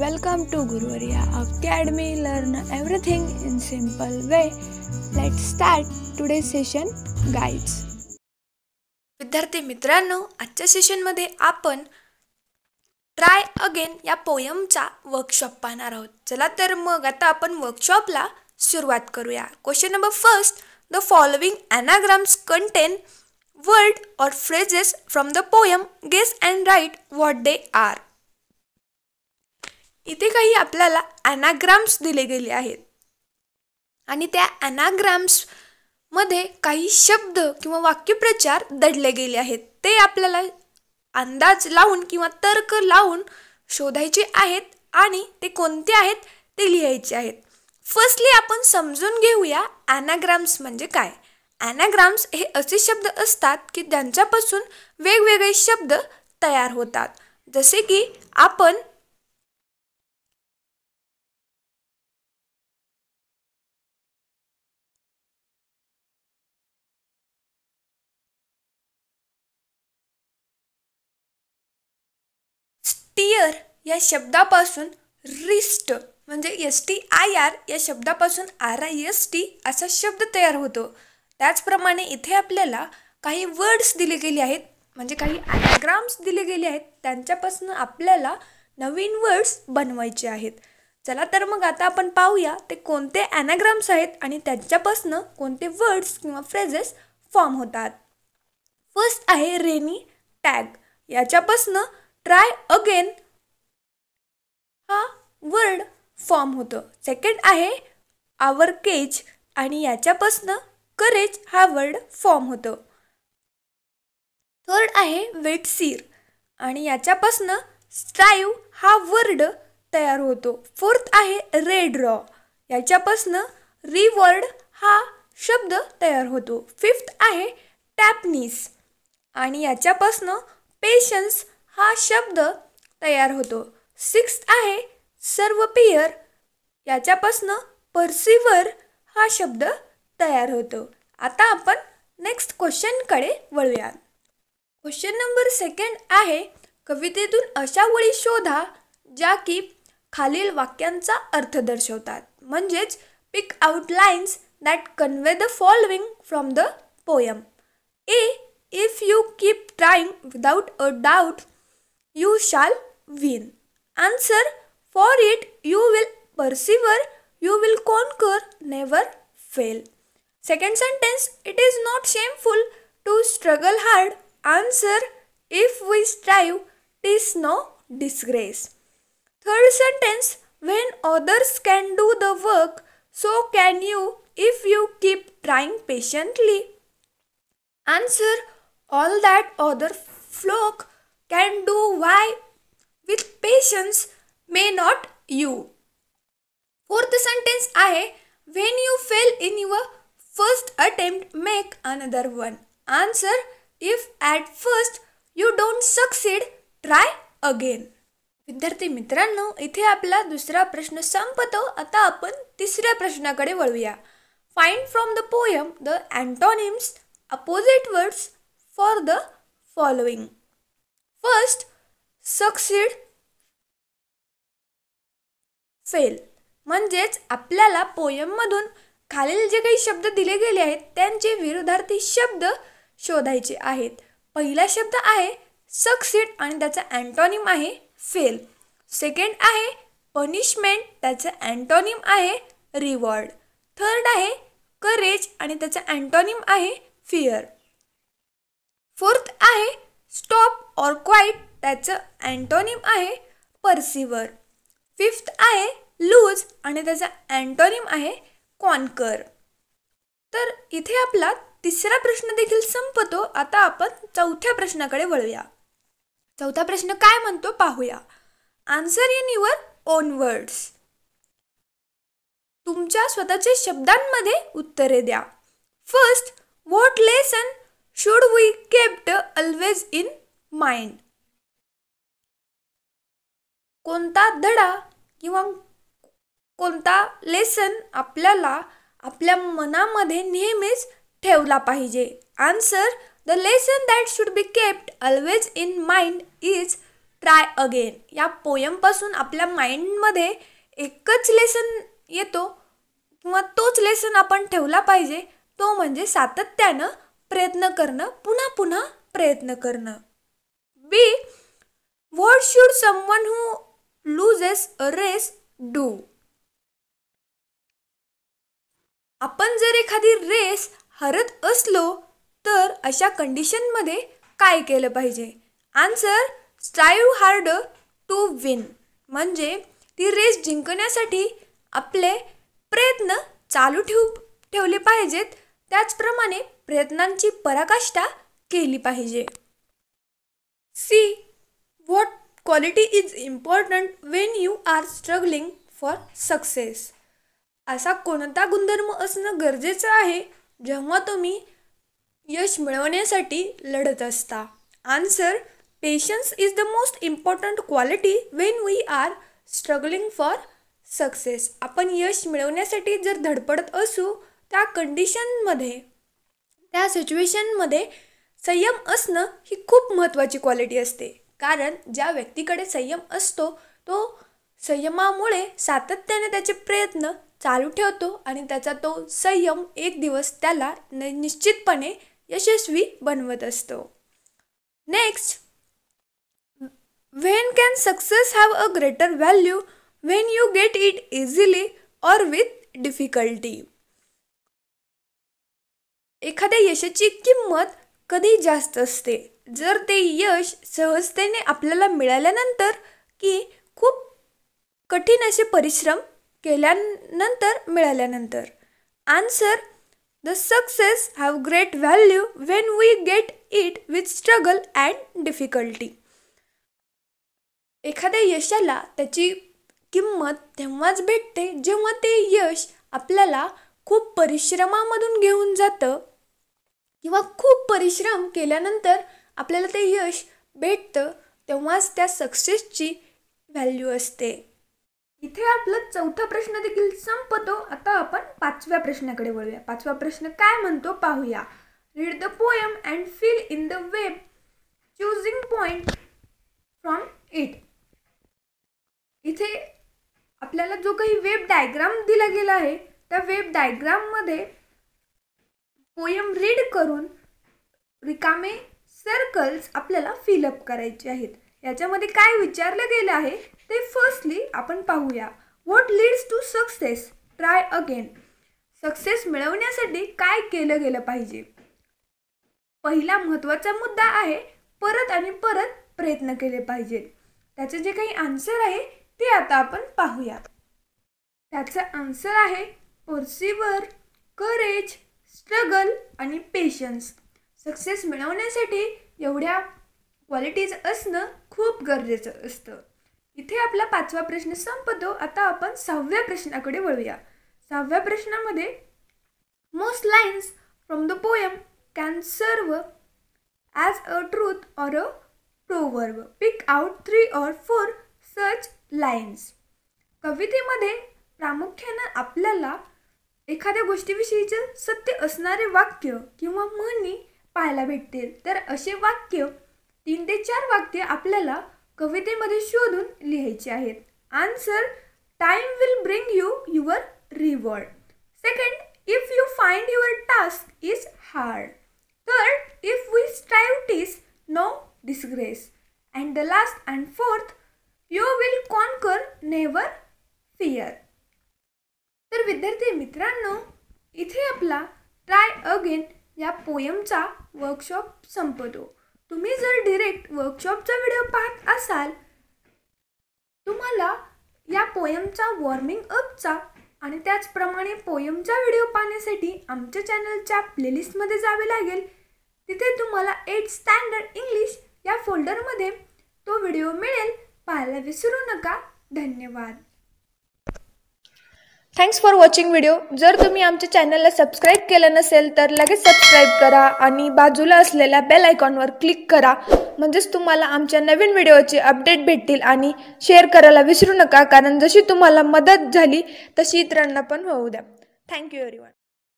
Welcome to Guruvariya academy learn everything in simple way let start today session guides विद्यार्थी मित्रांनो आजच्या सेशनमध्ये आपण ट्राय अगेन या पोयमचा वर्कशॉप पाहणार आहोत चला तर मग आता आपण वर्कशॉपला सुरुवात करूया question number first the following anagrams contain word or phrases from the poem guess and write what they are इथे काही आपल्याला अनाग्राम्स दिले गेले आहेत आणि त्या मध्ये काही शब्द किंवा वाक्यप्रचार दडले गेले आहेत ते आपल्याला अंदाज लावून किंवा तर्क लावून शोधायचे आहेत आणि ते कोणते आहेत ते लिहायचे आहेत फर्स्टली आपण समजून घेऊया ॲनाग्राम्स म्हणजे काय अनाग्राम्स हे असे शब्द असतात की ज्यांच्यापासून वेगवेगळे शब्द तयार होतात जसे की आपण टीयर या शब्दापासून रिस्ट म्हणजे एस टी आय आर या शब्दापासून आर आय एस टी असा शब्द तयार होतो त्याचप्रमाणे इथे आपल्याला काही वर्ड्स दिले गेले आहेत म्हणजे काही ॲनाग्राम्स दिले गेले आहेत त्यांच्यापासून आपल्याला नवीन वर्ड्स बनवायचे आहेत चला तर मग आता आपण पाहूया ते कोणते ॲनाग्राम्स आहेत आणि त्यांच्यापासनं कोणते वर्ड्स किंवा फ्रेजेस फॉर्म होतात फर्स्ट आहे रेनी टॅग याच्यापासनं ट्राय अगेन हा वर्ड फॉर्म होतो सेकंड आहे आवर केज आणि याच्यापासनं करेज हा वर्ड फॉर्म होतो थर्ड आहे वेटसीर आणि याच्यापासनं स्ट्राईव्ह हा वर्ड तयार होतो फोर्थ आहे रेड रॉ याच्यापासनं रिवर्ड हा शब्द तयार होतो फिफ्थ आहे टॅपनीस आणि याच्यापासनं पेशन्स हा शब्द तयार होतो सिक्स्थ आहे सर्व पियर याच्यापासनं पर्सिवर हा शब्द तयार होतो आता आपण नेक्स्ट क्वेश्चनकडे वळूया क्वेश्चन नंबर सेकंड आहे कवितेतून अशा ओळी शोधा ज्या की खालील वाक्यांचा अर्थ दर्शवतात म्हणजेच pick out lines that convey the following from the poem A if you keep trying without a doubt you shall win. Answer For it you will persevere, you will conquer, never fail. Second sentence It is not shameful to struggle hard. Answer If we strive, tis no disgrace. Third sentence When others can do the work, so can you if you keep trying patiently. Answer All that other flock can do why with patience may not you fourth sentence आहे when you fail in your first attempt make another one answer if at first you don't succeed try again विद्यार्थी मित्रांनो इथे आपला दुसरा प्रश्न संपतो आता आपण तिसऱ्या प्रश्नाकडे वळूया find from the poem the antonyms opposite words for the following. First succeed fail म्हणजेच आपल्याला पोयममधून खालील जे काही शब्द दिले गेले आहेत त्यांचे विरोधार्थी शब्द शोधायचे आहेत पहिला शब्द आहे सक्सीड आणि त्याचा अँटॉनिम आहे फेल सेकंड आहे पनिशमेंट त्याचं अँटॉनिम आहे रिवॉर्ड थर्ड आहे करेज आणि त्याचं अँटॉनिम आहे फिअर फोर्थ आहे स्टॉप ऑर क्वाईट त्याचं अँटोनिम आहे पर्सिवर फिफ्थ आहे लूज आणि त्याचा अँटोनिम आहे कॉनकर तर इथे आपला तिसरा प्रश्न देखील संपतो आता आपण चौथ्या प्रश्नाकडे वळूया चौथा प्रश्न काय म्हणतो पाहूया answer in your own words तुमच्या स्वतःच्या शब्दांमध्ये उत्तरे द्या first what lesson should we kept always in mind कोणता धडा किंवा कोणता लेसन आपल्याला आपल्या मनामध्ये नेहमीच ठेवला पाहिजे answer the lesson that should be kept always in mind is try again या पोयमपासून आपल्या माइंडमध्ये एकच लेसन येतो किंवा तोच लेसन आपण ठेवला पाहिजे तो म्हणजे सातत्यानं प्रयत्न करणं पुन्हा पुन्हा प्रयत्न करणं B what should someone who loses a race do आपण जर एखादी रेस हरत असलो तर अशा कंडिशनमध्ये काय केलं पाहिजे answer strive hard to win म्हणजे ती रेस जिंकण्यासाठी आपले प्रयत्न चालू ठेव ठेवले पाहिजेत त्याचप्रमाणे प्रयत्नांची पराकाष्ठा केली पाहिजे C what quality is important when you are struggling for success असा कोणता गुणधर्म असणं गरजेचं आहे जेव्हा तुम्ही यश मिळवण्यासाठी लढत असता answer patience is the most important quality when we are struggling for success आपण यश मिळवण्यासाठी जर धडपडत असू त्या कंडिशनमध्ये त्या सिच्युएशनमध्ये संयम असणं ही खूप महत्त्वाची क्वालिटी असते कारण ज्या व्यक्तीकडे संयम असतो तो संयमामुळे सातत्याने त्याचे प्रयत्न चालू ठेवतो आणि त्याचा तो संयम एक दिवस त्याला निश्चितपणे यशस्वी बनवत असतो next when can success have a greater value when you get it easily or with difficulty एखाद्या यशाची किंमत कधी जास्त असते जर ते यश सहजतेने आपल्याला मिळाल्यानंतर की खूप कठीण असे परिश्रम केल्यानंतर मिळाल्यानंतर answer the success have great value when we get it with struggle and difficulty एखाद्या यशाला त्याची किंमत तेव्हाच भेटते जेव्हा ते यश आपल्याला खूप परिश्रमामधून घेऊन जातं किंवा खूप परिश्रम केल्यानंतर आपल्याला ते यश भेटतं तेव्हाच त्या सक्सेसची व्हॅल्यू असते इथे आपला चौथा प्रश्न देखील संपतो आता आपण पाचव्या प्रश्नाकडे वळूया पाचवा प्रश्न काय म्हणतो पाहूया read the poem and fill in the web choosing point from it इथे आपल्याला जो काही वेब डायग्राम दिला गेला आहे त्या वेब डायग्राममध्ये पोयम रीड करून रिकामे सर्कल्स आपल्याला फिलअप करायचे आहेत याच्यामध्ये काय विचारलं गेलं आहे ते फर्स्टली आपण पाहूया what leads to success try again success मिळवण्यासाठी काय केलं गेलं पाहिजे पहिला महत्त्वाचा मुद्दा आहे परत आणि परत प्रयत्न केले पाहिजेत त्याचे जे काही आन्सर आहे ते आता आपण पाहूया त्याचं आन्सर आहे कोर्सीवर करेज स्ट्रगल आणि पेशन्स सक्सेस मिळवण्यासाठी एवढ्या क्वालिटीज असणं खूप गरजेचं असतं इथे आपला पाचवा प्रश्न संपतो आता आपण सहाव्या प्रश्नाकडे वळूया सहाव्या प्रश्नामध्ये most lines from the poem can serve as a truth or a proverb pick out three or four such lines कवितेमध्ये प्रामुख्यानं आपल्याला एखाद्या गोष्टीविषयीचे सत्य असणारे वाक्य किंवा म्हणी पाहायला भेटतील तर असे वाक्य तीन ते चार वाक्य आपल्याला कवितेमध्ये शोधून लिहायचे आहेत answer time will bring you your reward second if you find your task is hard third if we स्ट्राईव tease no disgrace and the last and fourth you will conquer never fear तर विद्यार्थी मित्रांनो इथे आपला try again या पोयमचा workshop संपतो तुम्ही जर direct वर्कशॉपचा video पाहत असाल तुम्हाला या पोयमचा वॉर्मिंग अपचा आणि त्याचप्रमाणे पोयमचा व्हिडिओ पाहण्यासाठी आमच्या चॅनलच्या प्लेलिस्टमध्ये जावे लागेल तिथे तुम्हाला एट स्टँडर्ड इंग्लिश या फोल्डरमध्ये तो व्हिडिओ मिळेल पाहायला विसरू नका धन्यवाद थँक्स फॉर वॉचिंग व्हिडिओ जर तुम्ही आमच्या चॅनलला सबस्क्राईब केलं नसेल तर लगेच सबस्क्राईब करा आणि बाजूला असलेल्या बेल आयकॉनवर क्लिक करा म्हणजेच तुम्हाला आमच्या नवीन व्हिडिओचे अपडेट भेटतील आणि शेअर करायला विसरू नका कारण जशी तुम्हाला मदत झाली तशी इतरांना पण होऊ द्या थँक्यू एव्हरीवन